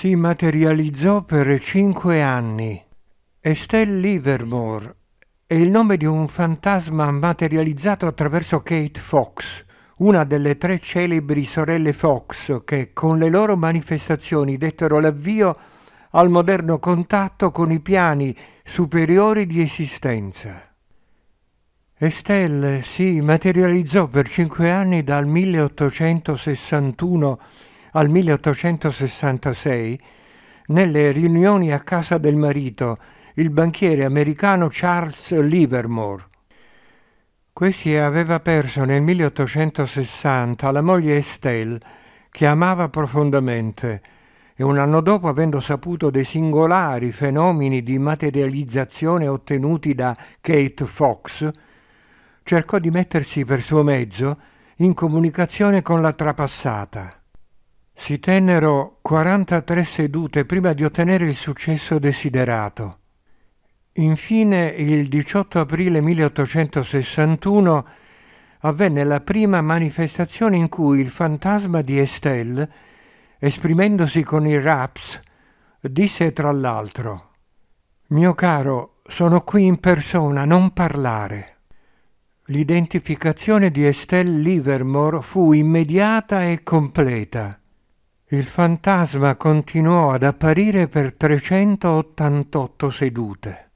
si materializzò per cinque anni. Estelle Livermore è il nome di un fantasma materializzato attraverso Kate Fox, una delle tre celebri sorelle Fox che con le loro manifestazioni dettero l'avvio al moderno contatto con i piani superiori di esistenza. Estelle si materializzò per cinque anni dal 1861 al 1866, nelle riunioni a casa del marito, il banchiere americano Charles Livermore. Questi aveva perso nel 1860 la moglie Estelle, che amava profondamente, e un anno dopo, avendo saputo dei singolari fenomeni di materializzazione ottenuti da Kate Fox, cercò di mettersi per suo mezzo in comunicazione con la trapassata si tennero 43 sedute prima di ottenere il successo desiderato. Infine, il 18 aprile 1861 avvenne la prima manifestazione in cui il fantasma di Estelle, esprimendosi con i raps, disse tra l'altro Mio caro, sono qui in persona, non parlare. L'identificazione di Estelle Livermore fu immediata e completa. Il fantasma continuò ad apparire per 388 sedute.